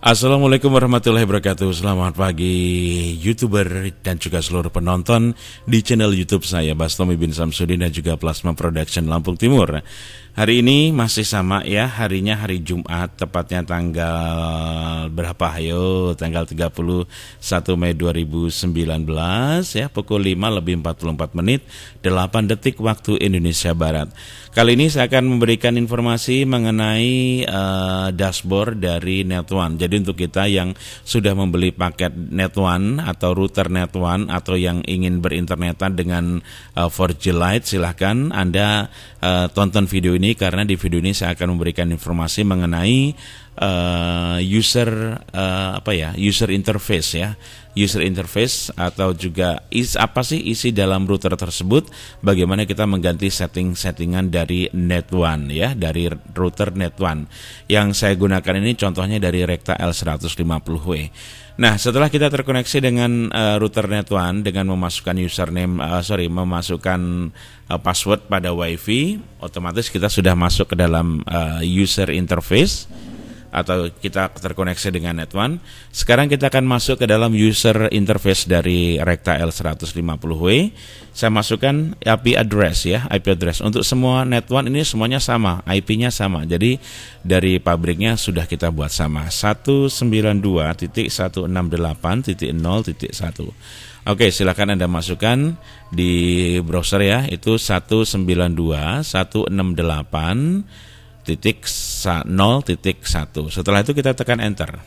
Assalamualaikum warahmatullahi wabarakatuh Selamat pagi Youtuber dan juga seluruh penonton Di channel Youtube saya Bastomi bin Samsudin dan juga Plasma Production Lampung Timur Hari ini masih sama ya, harinya hari Jumat, tepatnya tanggal berapa? Ayo, tanggal 31 Mei 2019 ya, pukul 5 lebih 44 menit, 8 detik waktu Indonesia Barat. Kali ini saya akan memberikan informasi mengenai uh, dashboard dari Net Jadi untuk kita yang sudah membeli paket Net atau router Net atau yang ingin berinternetan dengan uh, eh, 4G Lite, silahkan Anda uh, tonton video ini karena di video ini saya akan memberikan informasi mengenai uh, user uh, apa ya user interface ya user interface atau juga is apa sih isi dalam router tersebut bagaimana kita mengganti setting-settingan dari net one ya dari router net one yang saya gunakan ini contohnya dari Recta L150W Nah, setelah kita terkoneksi dengan uh, eh, router netuan dengan memasukkan username uh, sorry, memasukkan uh, password pada WiFi, otomatis kita sudah masuk ke dalam uh, user interface atau kita terkoneksi dengan net Sekarang kita akan masuk ke dalam user interface dari Recta L150W. Saya masukkan IP address ya, IP address. Untuk semua net ini semuanya sama, IP-nya sama. Jadi dari pabriknya sudah kita buat sama. 192.168.0.1. Oke, silakan Anda masukkan di browser ya. Itu 192.168 titik Setelah itu kita tekan enter.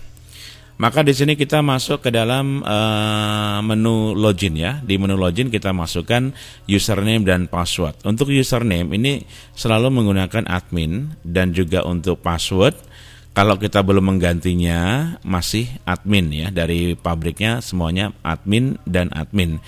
Maka di sini kita masuk ke dalam uh, menu login ya. Di menu login kita masukkan username dan password. Untuk username ini selalu menggunakan admin dan juga untuk password kalau kita belum menggantinya masih admin ya dari pabriknya semuanya admin dan admin.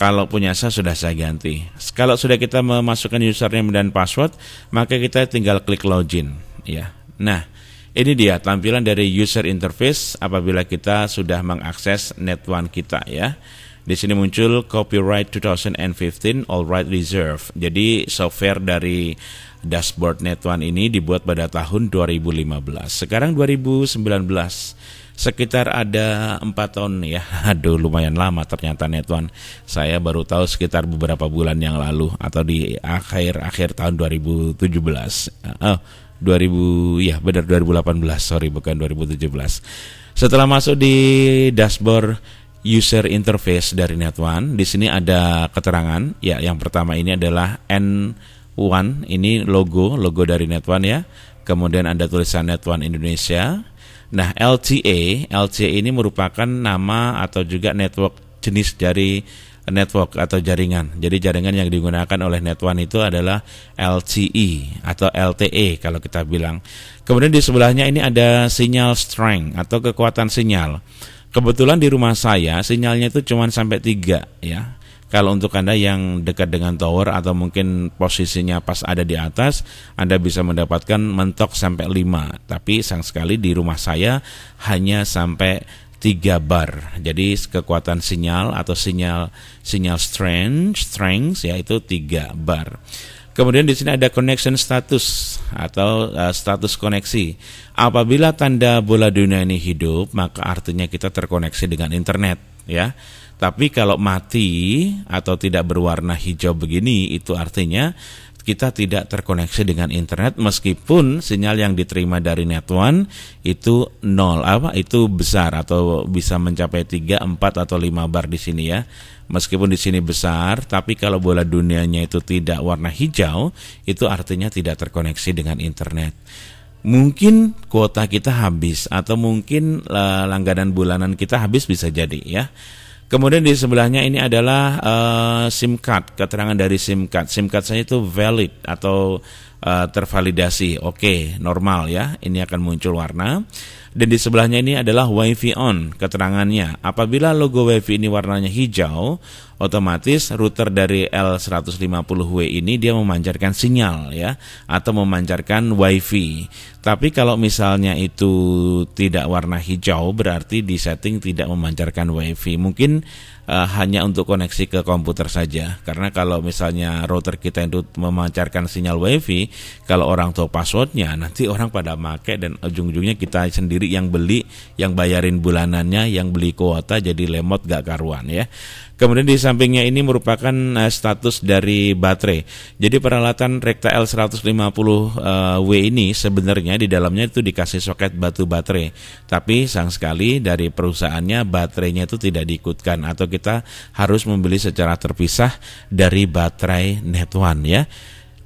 Kalau punya saya sudah saya ganti. Kalau sudah kita memasukkan username dan password, maka kita tinggal klik login ya. Nah, ini dia tampilan dari user interface apabila kita sudah mengakses net one kita ya. Di sini muncul copyright 2015 all right reserve. Jadi software dari dashboard net one ini dibuat pada tahun 2015. Sekarang 2019 sekitar ada empat tahun ya aduh lumayan lama ternyata Netwan saya baru tahu sekitar beberapa bulan yang lalu atau di akhir akhir tahun 2017 oh 2000 ya benar 2018 sorry bukan 2017 setelah masuk di dashboard user interface dari Netwan di sini ada keterangan ya yang pertama ini adalah N1 ini logo logo dari Netwan ya kemudian ada tulisan Netwan Indonesia Nah, LTE, LTE ini merupakan nama atau juga network jenis dari network atau jaringan. Jadi jaringan yang digunakan oleh net itu adalah LTE atau LTE kalau kita bilang. Kemudian di sebelahnya ini ada sinyal strength atau kekuatan sinyal. Kebetulan di rumah saya sinyalnya itu cuma sampai 3 ya. Kalau untuk Anda yang dekat dengan tower atau mungkin posisinya pas ada di atas, Anda bisa mendapatkan mentok sampai 5. Tapi sang sekali di rumah saya hanya sampai 3 bar. Jadi kekuatan sinyal atau sinyal sinyal strength strength yaitu 3 bar. Kemudian di sini ada connection status atau uh, status koneksi. Apabila tanda bola dunia ini hidup, maka artinya kita terkoneksi dengan internet ya. Tapi kalau mati atau tidak berwarna hijau begini itu artinya kita tidak terkoneksi dengan internet meskipun sinyal yang diterima dari net one itu nol apa itu besar atau bisa mencapai 3, 4 atau 5 bar di sini ya. Meskipun di sini besar, tapi kalau bola dunianya itu tidak warna hijau, itu artinya tidak terkoneksi dengan internet mungkin kuota kita habis atau mungkin eh, langganan bulanan kita habis bisa jadi ya. Kemudian di sebelahnya ini adalah uh, SIM card, keterangan dari SIM card. SIM card saya itu valid atau uh, tervalidasi. Oke, normal ya. Ini akan muncul warna. Dan di sebelahnya ini adalah WiFi on keterangannya. Apabila logo WiFi ini warnanya hijau, otomatis router dari L150W ini dia memancarkan sinyal ya atau memancarkan WiFi. Tapi kalau misalnya itu tidak warna hijau berarti di setting tidak memancarkan WiFi. Mungkin eh, hanya untuk koneksi ke komputer saja. Karena kalau misalnya router kita itu memancarkan sinyal WiFi, kalau orang tahu passwordnya nanti orang pada make dan ujung-ujungnya kita sendiri yang beli yang bayarin bulanannya yang beli kuota jadi lemot gak karuan ya kemudian di sampingnya ini merupakan eh, status dari baterai jadi peralatan l 150W eh, ini sebenarnya di dalamnya itu dikasih soket batu baterai tapi sang sekali dari perusahaannya baterainya itu tidak diikutkan atau kita harus membeli secara terpisah dari baterai NetOne ya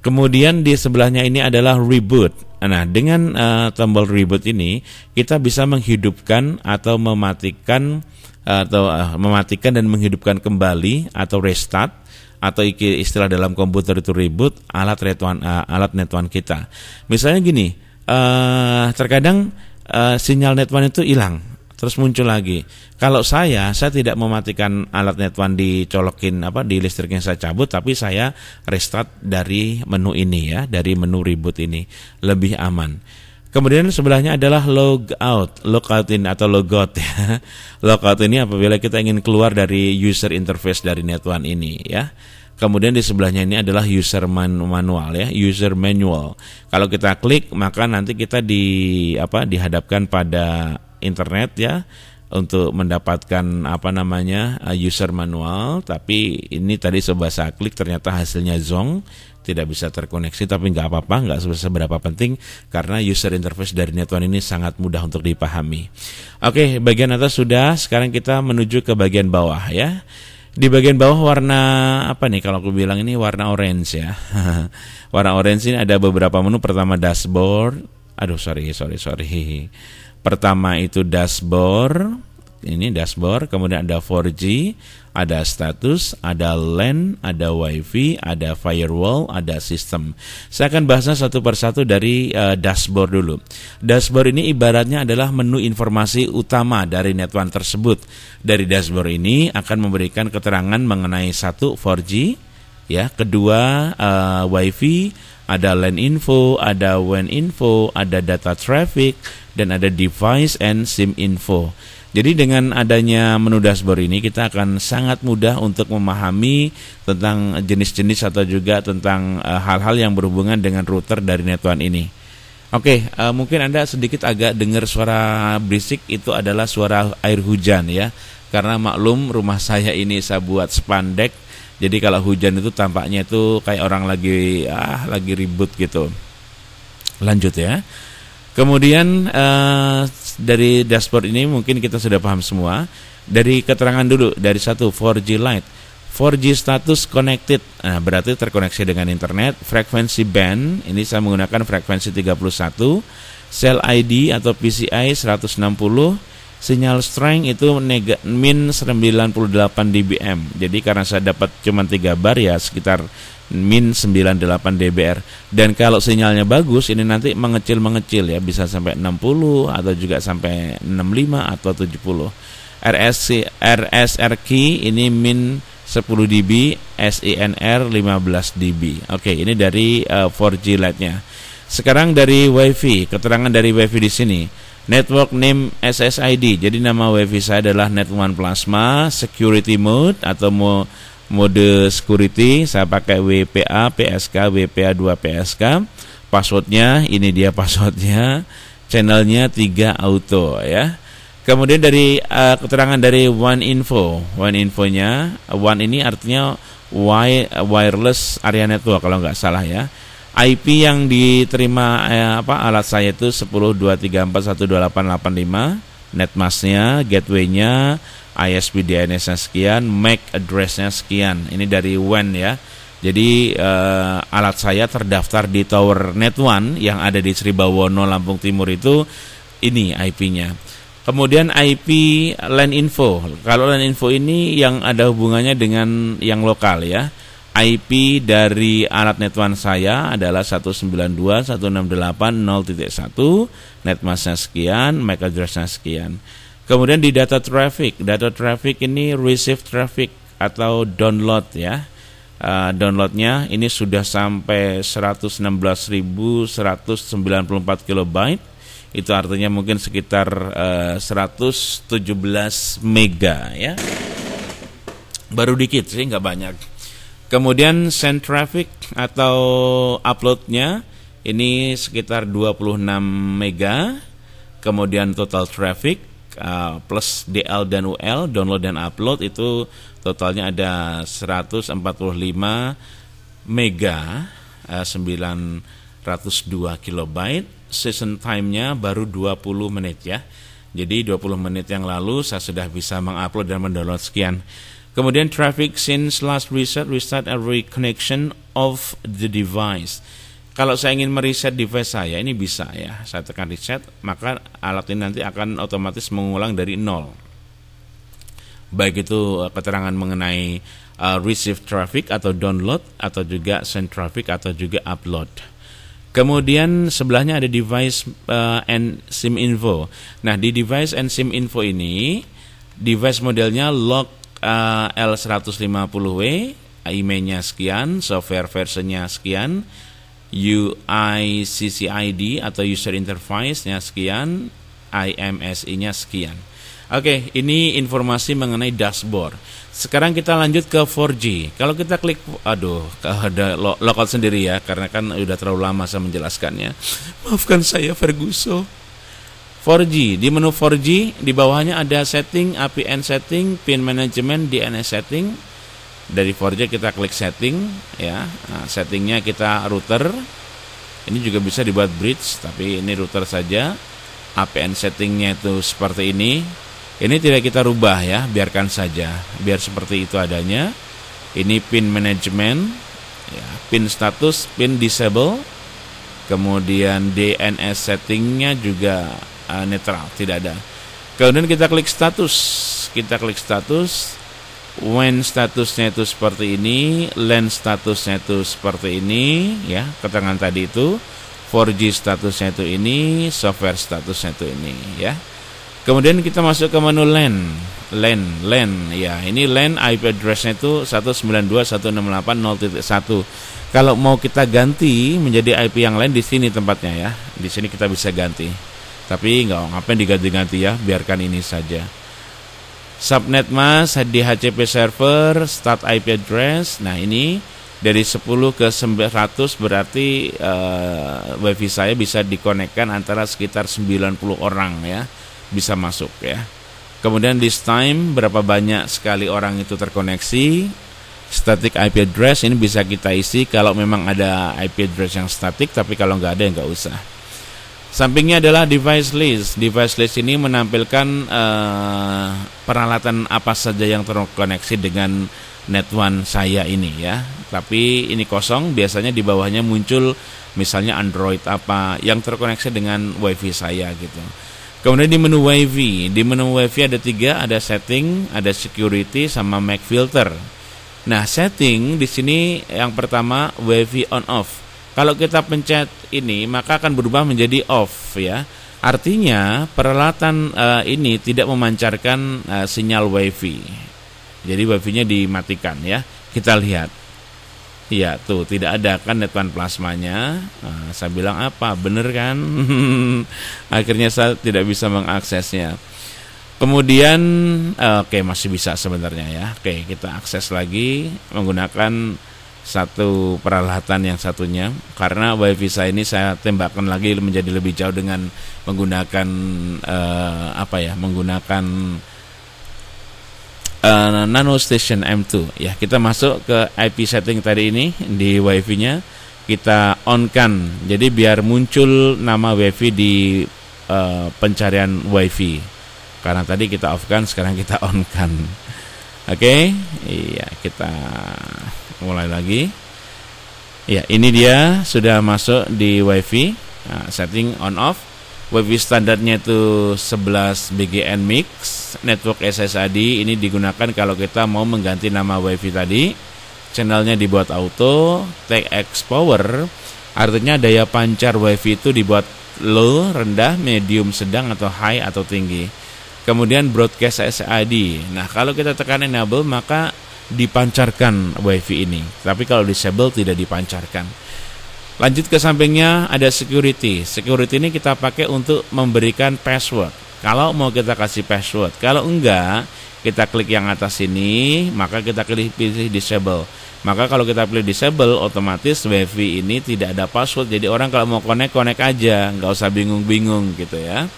Kemudian di sebelahnya ini adalah reboot. Nah, dengan uh, tombol reboot ini kita bisa menghidupkan atau mematikan atau uh, mematikan dan menghidupkan kembali atau restart atau istilah dalam komputer itu reboot alat retuan, uh, alat netuan kita. Misalnya gini, uh, terkadang uh, sinyal netuan itu hilang terus muncul lagi. Kalau saya, saya tidak mematikan alat netwan dicolokin apa di listriknya saya cabut, tapi saya restart dari menu ini ya, dari menu reboot ini lebih aman. Kemudian sebelahnya adalah log out, log out in atau logout ya. log out ini apabila kita ingin keluar dari user interface dari netwan ini ya. Kemudian di sebelahnya ini adalah user manual ya, user manual. Kalau kita klik maka nanti kita di apa dihadapkan pada internet ya untuk mendapatkan apa namanya eh, user manual tapi ini tadi coba saya klik ternyata hasilnya zong tidak bisa terkoneksi tapi nggak apa-apa nggak seberapa penting karena user interface dari Netuan ini sangat mudah untuk dipahami oke bagian atas sudah sekarang kita menuju ke bagian bawah ya di bagian bawah warna apa nih kalau aku bilang ini warna orange ya warna orange ini ada beberapa menu pertama dashboard aduh sorry sorry sorry Pertama itu dashboard, ini dashboard, kemudian ada 4G, ada status, ada LAN, ada WiFi, ada firewall, ada sistem. Saya akan bahasnya satu persatu dari uh, dashboard dulu. Dashboard ini ibaratnya adalah menu informasi utama dari netwan tersebut. Dari dashboard ini akan memberikan keterangan mengenai satu 4G, ya, kedua uh, WiFi, ada LAN info, ada WAN info, ada data traffic dan ada device and SIM info. Jadi dengan adanya menu dashboard ini kita akan sangat mudah untuk memahami tentang jenis-jenis atau juga tentang eh, hal-hal uh, yang berhubungan dengan router dari netuan ini. Oke, okay, eh, mungkin Anda sedikit agak dengar suara berisik itu adalah suara air hujan ya. Karena maklum rumah saya ini saya buat spandek. Jadi kalau hujan itu tampaknya itu kayak orang lagi ah lagi ribut gitu. Lanjut ya. Kemudian uh, dari dashboard ini mungkin kita sudah paham semua. Dari keterangan dulu dari satu 4G Lite. 4G status connected nah, berarti terkoneksi dengan internet frekuensi band ini saya menggunakan frekuensi 31 cell ID atau PCI 160 sinyal strength itu nega, min 98 dBm. Jadi karena saya dapat cuma 3 bar ya sekitar min 98 dBr. Dan kalau sinyalnya bagus ini nanti mengecil-mengecil ya bisa sampai 60 atau juga sampai 65 atau 70. RSC RSRQ ini min 10 dB, SINR 15 dB. Oke, ini dari uh, eh, 4G led nya Sekarang dari WiFi, keterangan dari WiFi di sini. Network name SSID. Jadi nama WiFi saya adalah net One Plasma Security Mode atau mode security. Saya pakai WPA PSK WPA 2 PSK. Passwordnya ini dia passwordnya. Channelnya 3 auto ya. Kemudian dari uh, keterangan dari One Info. One Infonya One ini artinya Wi wireless area network kalau nggak salah ya. IP yang diterima eh, apa alat saya itu 10.234.128.85, netmasknya, gatewaynya, ISP DNS-nya sekian, MAC addressnya sekian. Ini dari WAN e ya. Jadi eh, alat saya terdaftar di Tower Net One yang ada di Sribawono Lampung Timur itu ini IP-nya. Kemudian IP LAN info. Kalau LAN info ini yang ada hubungannya dengan yang lokal ya IP dari alat netwan saya adalah 192.168.0.1 netmasnya sekian, MAC addressnya sekian. Kemudian di data traffic, data traffic ini receive traffic atau download ya. Uh, downloadnya ini sudah sampai 116.194 kilobyte itu artinya mungkin sekitar eh, uh, 117 mega ya baru dikit sih nggak banyak Kemudian send traffic atau uploadnya ini sekitar 26 mega. Kemudian total traffic uh, plus DL dan UL download dan upload itu totalnya ada 145 mega uh, 902 kilobyte. Season time-nya baru 20 menit ya. Jadi 20 menit yang lalu saya sudah bisa mengupload dan mendownload sekian Kemudian traffic since last reset, start a reconnection of the device. Kalau saya ingin mereset device saya, ini bisa ya. Saya tekan reset, maka alat ini nanti akan otomatis mengulang dari nol. Baik itu eh, keterangan mengenai uh, receive traffic atau download atau juga send traffic atau juga upload. Kemudian sebelahnya ada device uh, and SIM info. Nah, di device and SIM info ini device modelnya lock uh, L150W, IMEI-nya sekian, software versinya sekian, UI CCID atau user interface-nya sekian, IMSI-nya sekian. Oke, ini informasi mengenai dashboard. Sekarang kita lanjut ke 4G. Kalau kita klik, aduh, ada lo, logout sendiri ya, karena kan udah terlalu lama saya menjelaskannya. Maafkan saya, Ferguson. 4G. Di menu 4G di bawahnya ada setting, APN setting, pin management, DNS setting. Dari 4G kita klik setting ya. Nah, settingnya kita router. Ini juga bisa dibuat bridge tapi ini router saja. APN settingnya itu seperti ini. Ini tidak kita rubah ya, biarkan saja. Biar seperti itu adanya. Ini pin management ya, pin status, pin disable. Kemudian DNS settingnya juga uh, netral, tidak ada. Kemudian kita klik status, kita klik status. When statusnya itu seperti ini, land statusnya itu seperti ini, ya keterangan tadi itu. 4G statusnya itu ini, software statusnya itu ini, ya. Kemudian kita masuk ke menu LAN, LAN, LAN, ya. Ini LAN IP addressnya itu 192.168.0.1. Kalau mau kita ganti menjadi IP yang lain di sini tempatnya ya. Di sini kita bisa ganti. Tapi nggak ngapain diganti-ganti ya, biarkan ini saja. Subnet mas di HCP server, start IP address. Nah ini dari 10 ke 100 berarti uh, wifi saya bisa dikonekkan antara sekitar 90 orang ya bisa masuk ya. Kemudian this time berapa banyak sekali orang itu terkoneksi. Static IP address ini bisa kita isi kalau memang ada IP address yang static tapi kalau nggak ada nggak usah Sampingnya adalah device list. Device list ini menampilkan uh, peralatan apa saja yang terkoneksi dengan net one saya ini ya. Tapi ini kosong, biasanya di bawahnya muncul misalnya Android apa yang terkoneksi dengan WiFi saya gitu. Kemudian di menu WiFi, di menu WiFi ada tiga, ada setting, ada security, sama Mac filter. Nah setting di sini yang pertama WiFi on off. Kalau kita pencet ini maka akan berubah menjadi off ya. Artinya peralatan uh, ini tidak memancarkan uh, sinyal WiFi. Jadi WiFi-nya dimatikan ya. Kita lihat. Iya tuh tidak ada kan netwan plasmanya. Uh, saya bilang apa? Bener kan? Akhirnya saya tidak bisa mengaksesnya. Kemudian uh, oke okay, masih bisa sebenarnya ya. Oke, okay, kita akses lagi menggunakan satu peralatan yang satunya karena wifi saya ini saya tembakan lagi menjadi lebih jauh dengan menggunakan uh, apa ya menggunakan uh, nano station M2 ya kita masuk ke IP setting tadi ini di WiFi nya kita on kan jadi biar muncul nama WiFi di uh, pencarian WiFi karena tadi kita off kan sekarang kita on kan oke okay? iya kita mulai lagi ya ini dia sudah masuk di wifi nah, setting on off wifi standarnya itu 11 bgn mix network SSID ini digunakan kalau kita mau mengganti nama wifi tadi channelnya dibuat auto take X power artinya daya pancar wifi itu dibuat low rendah medium sedang atau high atau tinggi kemudian broadcast SID. Nah, kalau kita tekan enable maka dipancarkan wifi ini tapi kalau disable tidak dipancarkan lanjut ke sampingnya ada security security ini kita pakai untuk memberikan password kalau mau kita kasih password kalau enggak kita klik yang atas ini maka kita klik pilih disable maka kalau kita pilih disable otomatis wifi ini tidak ada password jadi orang kalau mau connect connect aja nggak usah bingung-bingung gitu ya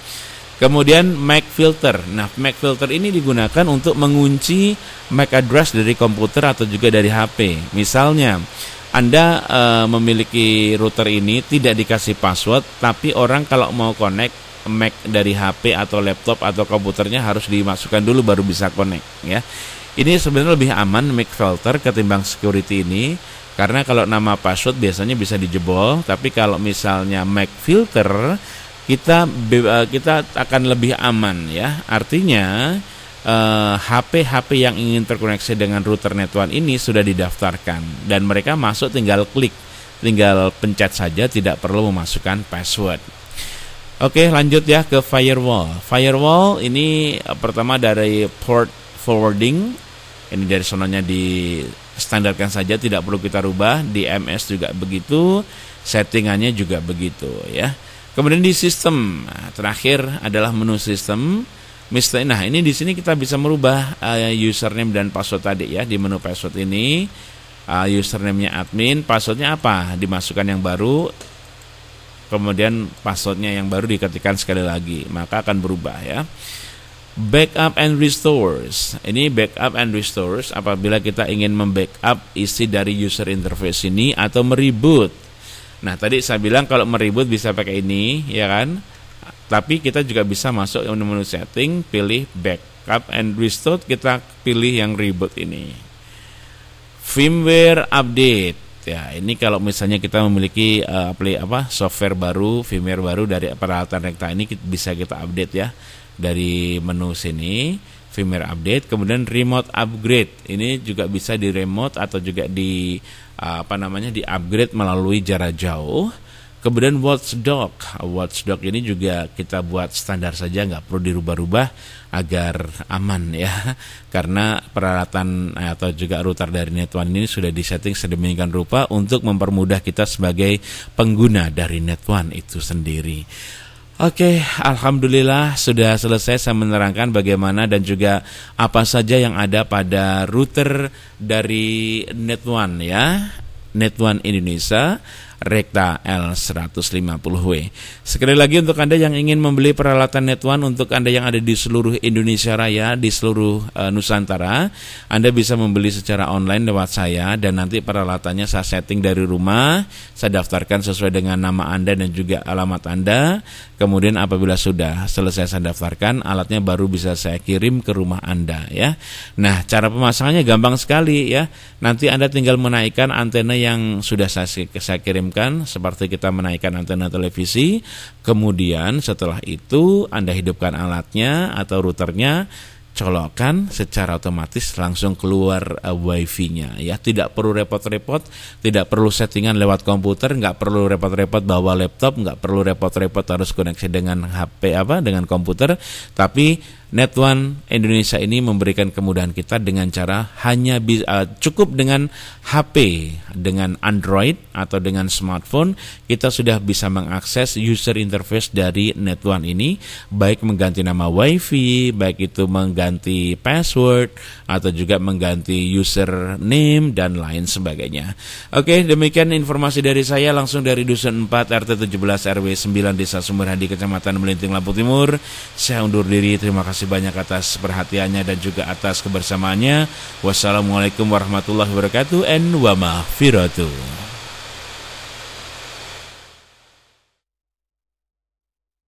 Kemudian MAC filter. Nah, MAC filter ini digunakan untuk mengunci MAC address dari komputer atau juga dari HP. Misalnya, Anda e, memiliki router ini tidak dikasih password, tapi orang kalau mau connect Mac dari HP atau laptop atau komputernya harus dimasukkan dulu baru bisa connect ya. Ini sebenarnya lebih aman Mac filter ketimbang security ini karena kalau nama password biasanya bisa dijebol, tapi kalau misalnya Mac filter kita eh, kita akan lebih aman ya. Artinya HP-HP eh, yang ingin terkoneksi dengan router netwan ini sudah didaftarkan dan mereka masuk tinggal klik, tinggal pencet saja tidak perlu memasukkan password. Oke, lanjut ya ke firewall. Firewall ini eh, pertama dari port forwarding. Ini dari sononya di standarkan saja tidak perlu kita rubah di MS juga begitu, settingannya juga begitu ya. Kemudian di sistem nah, terakhir adalah menu sistem. Mister, nah ini di sini kita bisa merubah uh, username dan password tadi ya di menu password ini uh, eh, username admin, passwordnya apa? Dimasukkan yang baru, kemudian passwordnya yang baru diketikkan sekali lagi, maka akan berubah ya. Backup and restores. Ini backup and restores apabila kita ingin membackup isi dari user interface ini atau mereboot Nah tadi saya bilang kalau meribut bisa pakai ini ya kan Tapi kita juga bisa masuk menu-menu setting Pilih backup and restore kita pilih yang reboot ini Firmware update Ya ini kalau misalnya kita memiliki uh, eh, play, apa software baru Firmware baru dari peralatan rekta ini bisa kita update ya Dari menu sini firmware update, kemudian remote upgrade. Ini juga bisa di remote atau juga di apa namanya di upgrade melalui jarak jauh. Kemudian watchdog, watchdog ini juga kita buat standar saja, nggak perlu dirubah-rubah agar aman ya, karena peralatan eh, atau juga router dari netwan ini sudah disetting sedemikian rupa untuk mempermudah kita sebagai pengguna dari netwan itu sendiri. Oke, alhamdulillah sudah selesai saya menerangkan bagaimana dan juga apa saja yang ada pada router dari NetOne ya. NetOne Indonesia Recta L150W. Sekali lagi untuk Anda yang ingin membeli peralatan NetOne untuk Anda yang ada di seluruh Indonesia Raya, di seluruh e, Nusantara, Anda bisa membeli secara online lewat saya dan nanti peralatannya saya setting dari rumah, saya daftarkan sesuai dengan nama Anda dan juga alamat Anda. Kemudian apabila sudah selesai saya daftarkan, alatnya baru bisa saya kirim ke rumah Anda ya. Nah, cara pemasangannya gampang sekali ya. Nanti Anda tinggal menaikkan antena yang sudah saya, saya kirimkan seperti kita menaikkan antena televisi. Kemudian setelah itu Anda hidupkan alatnya atau routernya colokan secara otomatis langsung keluar uh, wifi-nya ya tidak perlu repot-repot tidak perlu settingan lewat komputer nggak perlu repot-repot bawa laptop nggak perlu repot-repot harus koneksi dengan HP apa dengan komputer tapi Net One Indonesia ini memberikan kemudahan kita dengan cara hanya bisa, eh, cukup dengan HP, dengan Android atau dengan smartphone, kita sudah bisa mengakses user interface dari Net One ini, baik mengganti nama WiFi, baik itu mengganti password atau juga mengganti username dan lain sebagainya. Oke, demikian informasi dari saya langsung dari Dusun 4 RT 17 RW 9 Desa Sumberhadi Kecamatan Melinting Lampung Timur. Saya undur diri. Terima kasih kasih banyak atas perhatiannya dan juga atas kebersamaannya. Wassalamualaikum warahmatullahi wabarakatuh and wa